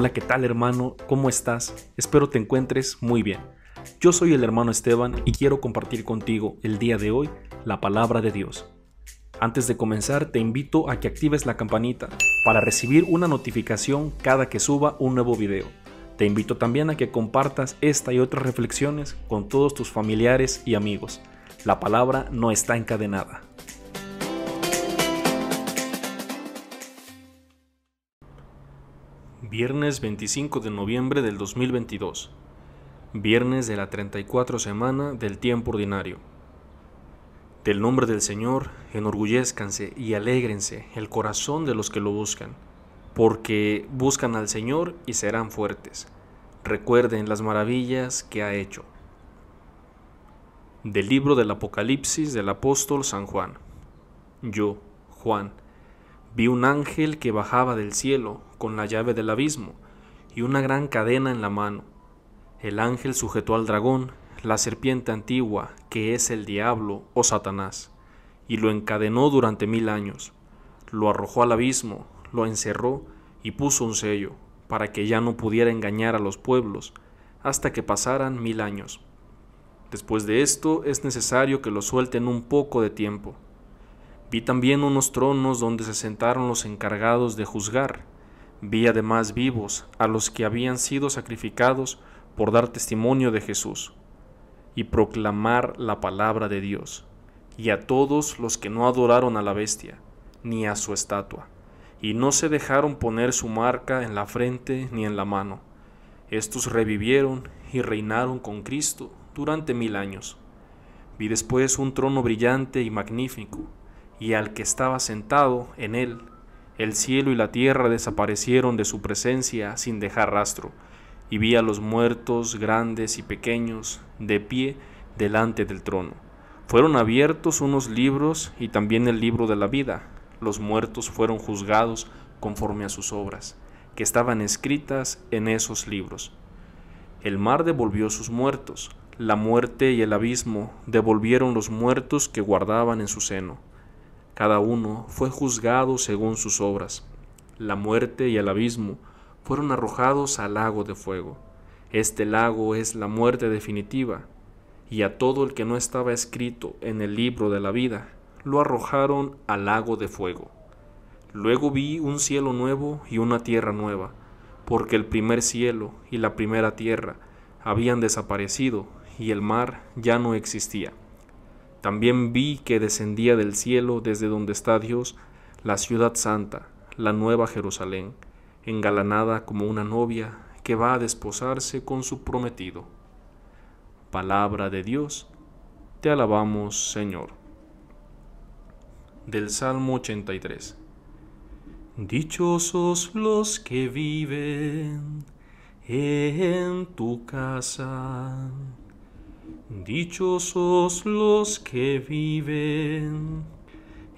Hola, ¿qué tal hermano? ¿Cómo estás? Espero te encuentres muy bien. Yo soy el hermano Esteban y quiero compartir contigo el día de hoy la palabra de Dios. Antes de comenzar, te invito a que actives la campanita para recibir una notificación cada que suba un nuevo video. Te invito también a que compartas esta y otras reflexiones con todos tus familiares y amigos. La palabra no está encadenada. Viernes 25 de noviembre del 2022. Viernes de la 34 semana del tiempo ordinario. Del nombre del Señor, enorgullezcanse y alégrense el corazón de los que lo buscan, porque buscan al Señor y serán fuertes. Recuerden las maravillas que ha hecho. Del libro del Apocalipsis del apóstol San Juan. Yo, Juan, Vi un ángel que bajaba del cielo con la llave del abismo y una gran cadena en la mano. El ángel sujetó al dragón, la serpiente antigua, que es el diablo o Satanás, y lo encadenó durante mil años. Lo arrojó al abismo, lo encerró y puso un sello, para que ya no pudiera engañar a los pueblos, hasta que pasaran mil años. Después de esto es necesario que lo suelten un poco de tiempo. Vi también unos tronos donde se sentaron los encargados de juzgar. Vi además vivos a los que habían sido sacrificados por dar testimonio de Jesús y proclamar la palabra de Dios, y a todos los que no adoraron a la bestia, ni a su estatua, y no se dejaron poner su marca en la frente ni en la mano. Estos revivieron y reinaron con Cristo durante mil años. Vi después un trono brillante y magnífico y al que estaba sentado en él. El cielo y la tierra desaparecieron de su presencia sin dejar rastro, y vi a los muertos grandes y pequeños de pie delante del trono. Fueron abiertos unos libros y también el libro de la vida. Los muertos fueron juzgados conforme a sus obras, que estaban escritas en esos libros. El mar devolvió sus muertos, la muerte y el abismo devolvieron los muertos que guardaban en su seno. Cada uno fue juzgado según sus obras. La muerte y el abismo fueron arrojados al lago de fuego. Este lago es la muerte definitiva, y a todo el que no estaba escrito en el libro de la vida, lo arrojaron al lago de fuego. Luego vi un cielo nuevo y una tierra nueva, porque el primer cielo y la primera tierra habían desaparecido y el mar ya no existía. También vi que descendía del cielo desde donde está Dios la ciudad santa, la nueva Jerusalén, engalanada como una novia que va a desposarse con su prometido. Palabra de Dios, te alabamos Señor. Del Salmo 83. Dichosos los que viven en tu casa Dichosos los que viven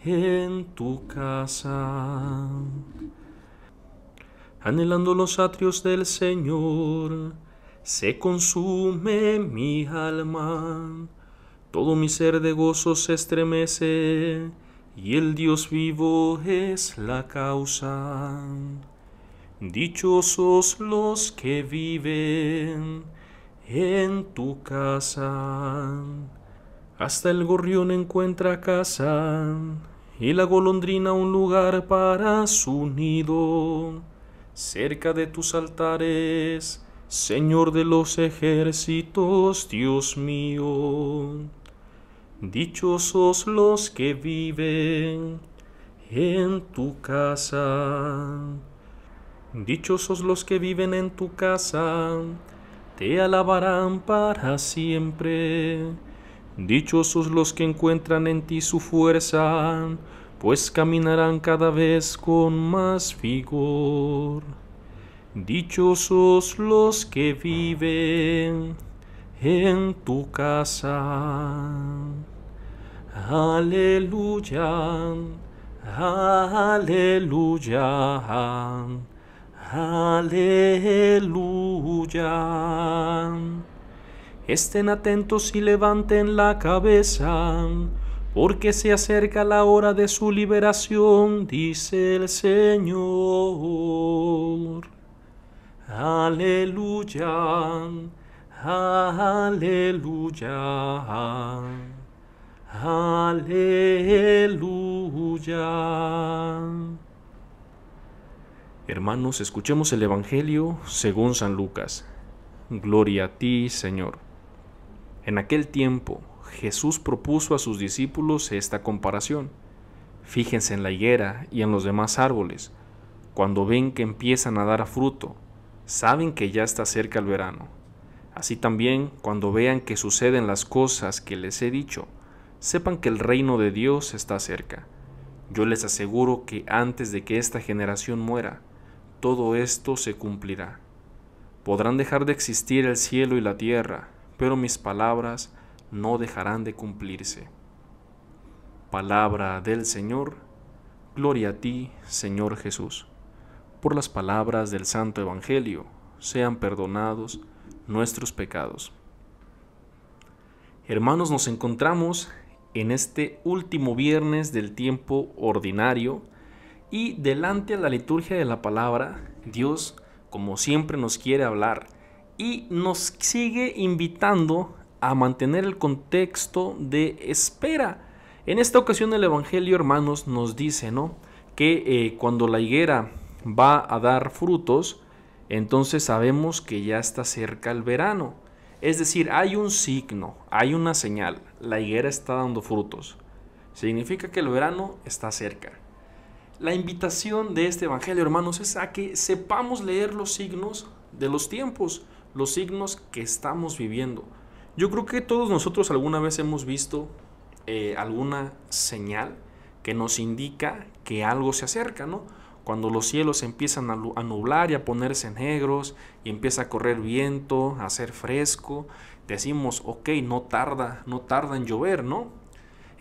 en tu casa, anhelando los atrios del Señor, se consume mi alma, todo mi ser de gozo se estremece, y el Dios vivo es la causa. Dichosos los que viven, en tu casa. Hasta el gorrión encuentra casa y la golondrina un lugar para su nido. Cerca de tus altares, Señor de los ejércitos, Dios mío. Dichosos los que viven en tu casa. Dichosos los que viven en tu casa te alabarán para siempre. Dichosos los que encuentran en ti su fuerza, pues caminarán cada vez con más vigor. Dichosos los que viven en tu casa. Aleluya, aleluya. Aleluya. Estén atentos y levanten la cabeza, porque se acerca la hora de su liberación, dice el Señor. Aleluya, aleluya, aleluya. Hermanos, escuchemos el Evangelio según San Lucas. Gloria a ti, Señor. En aquel tiempo, Jesús propuso a sus discípulos esta comparación. Fíjense en la higuera y en los demás árboles. Cuando ven que empiezan a dar fruto, saben que ya está cerca el verano. Así también, cuando vean que suceden las cosas que les he dicho, sepan que el reino de Dios está cerca. Yo les aseguro que antes de que esta generación muera, todo esto se cumplirá. Podrán dejar de existir el cielo y la tierra, pero mis palabras no dejarán de cumplirse. Palabra del Señor, gloria a ti, Señor Jesús. Por las palabras del Santo Evangelio, sean perdonados nuestros pecados. Hermanos, nos encontramos en este último viernes del tiempo ordinario y delante de la liturgia de la palabra, Dios, como siempre, nos quiere hablar y nos sigue invitando a mantener el contexto de espera. En esta ocasión el Evangelio, hermanos, nos dice, ¿no? Que eh, cuando la higuera va a dar frutos, entonces sabemos que ya está cerca el verano. Es decir, hay un signo, hay una señal, la higuera está dando frutos. Significa que el verano está cerca. La invitación de este Evangelio, hermanos, es a que sepamos leer los signos de los tiempos, los signos que estamos viviendo. Yo creo que todos nosotros alguna vez hemos visto eh, alguna señal que nos indica que algo se acerca, ¿no? Cuando los cielos empiezan a nublar y a ponerse negros y empieza a correr viento, a hacer fresco, decimos, ok, no tarda, no tarda en llover, ¿no?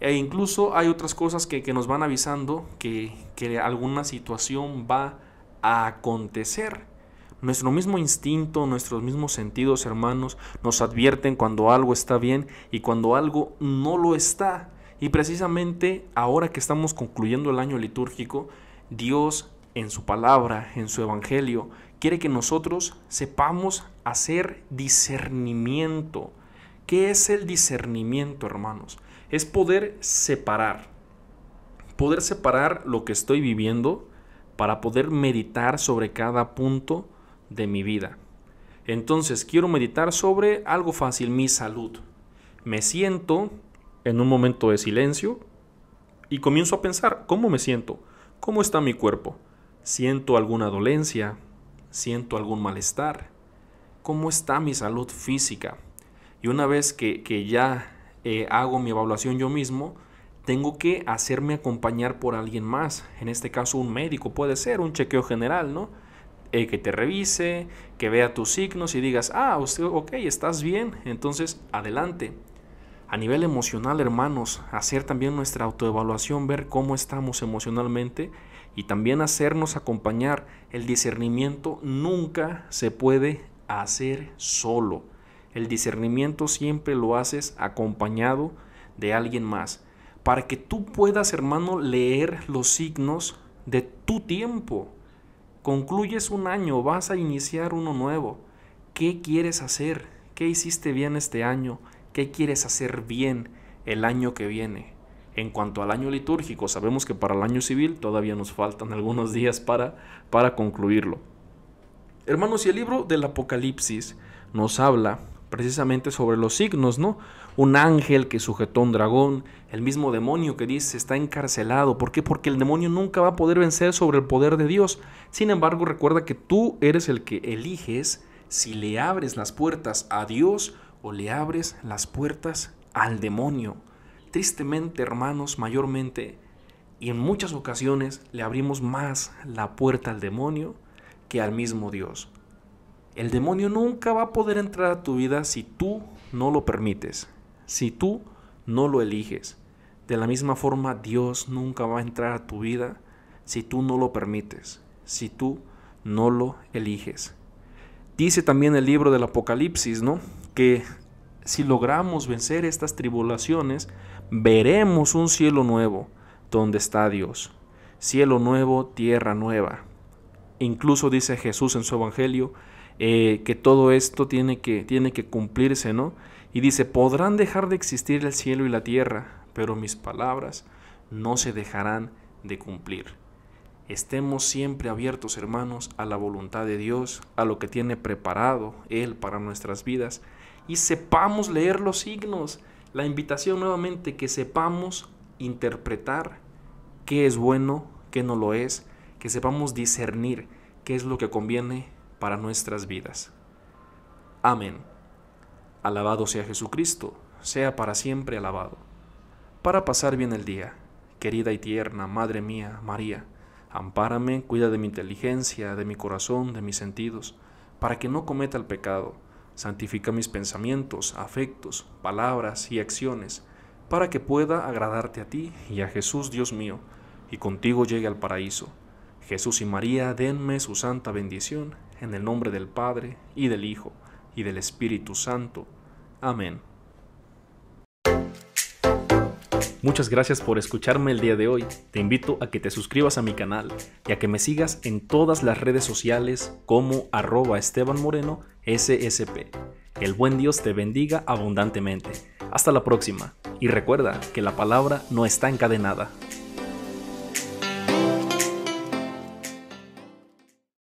E incluso hay otras cosas que, nos van avisando que, que alguna situación va a acontecer. Nuestro mismo instinto, nuestros mismos sentidos, hermanos, nos advierten cuando algo está bien y cuando algo no lo está. Y precisamente ahora que estamos concluyendo el año litúrgico, Dios en su palabra, en su evangelio, quiere que nosotros sepamos hacer discernimiento. ¿Qué es el discernimiento, hermanos? es poder separar, poder separar lo que estoy viviendo para poder meditar sobre cada punto de mi vida. Entonces quiero meditar sobre algo fácil, mi salud. Me siento en un momento de silencio y comienzo a pensar, ¿cómo me siento? ¿Cómo está mi cuerpo? ¿Siento alguna dolencia? ¿Siento algún malestar? ¿Cómo está mi salud física? Y una vez que, que ya eh, hago mi evaluación yo mismo, tengo que hacerme acompañar por alguien más. En este caso un médico puede ser, un chequeo general, ¿no? Eh, que te revise, que vea tus signos y digas, ah, usted, ok, estás bien, entonces adelante. A nivel emocional, hermanos, hacer también nuestra autoevaluación, ver cómo estamos emocionalmente y también hacernos acompañar. El discernimiento nunca se puede hacer solo. El discernimiento siempre lo haces acompañado de alguien más, para que tú puedas, hermano, leer los signos de tu tiempo. Concluyes un año, vas a iniciar uno nuevo. ¿Qué quieres hacer? ¿Qué hiciste bien este año? ¿Qué quieres hacer bien el año que viene? En cuanto al año litúrgico, sabemos que para el año civil todavía nos faltan algunos días para, para concluirlo. Hermanos, y el libro del Apocalipsis nos habla precisamente sobre los signos, ¿no? Un ángel que sujetó un dragón, el mismo demonio que dice está encarcelado. ¿Por qué? Porque el demonio nunca va a poder vencer sobre el poder de Dios. Sin embargo, recuerda que tú eres el que eliges si le abres las puertas a Dios o le abres las puertas al demonio. Tristemente, hermanos, mayormente y en muchas ocasiones le abrimos más la puerta al demonio que al mismo Dios. El demonio nunca va a poder entrar a tu vida si tú no lo permites, si tú no lo eliges. De la misma forma, Dios nunca va a entrar a tu vida si tú no lo permites, si tú no lo eliges. Dice también el libro del Apocalipsis, ¿no? Que si logramos vencer estas tribulaciones, veremos un cielo nuevo donde está Dios. Cielo nuevo, tierra nueva. Incluso dice Jesús en su Evangelio, eh, que todo esto tiene que, tiene que cumplirse, ¿no? Y dice, podrán dejar de existir el cielo y la tierra, pero mis palabras no se dejarán de cumplir. Estemos siempre abiertos, hermanos, a la voluntad de Dios, a lo que tiene preparado Él para nuestras vidas, y sepamos leer los signos. La invitación nuevamente, que sepamos interpretar qué es bueno, qué no lo es, que sepamos discernir qué es lo que conviene para nuestras vidas. Amén. Alabado sea Jesucristo, sea para siempre alabado. Para pasar bien el día, querida y tierna Madre mía, María, ampárame, cuida de mi inteligencia, de mi corazón, de mis sentidos, para que no cometa el pecado. Santifica mis pensamientos, afectos, palabras y acciones, para que pueda agradarte a ti y a Jesús Dios mío, y contigo llegue al paraíso Jesús y María, denme su santa bendición, en el nombre del Padre, y del Hijo, y del Espíritu Santo. Amén. Muchas gracias por escucharme el día de hoy. Te invito a que te suscribas a mi canal y a que me sigas en todas las redes sociales como arroba Esteban Moreno SSP. El buen Dios te bendiga abundantemente. Hasta la próxima. Y recuerda que la palabra no está encadenada.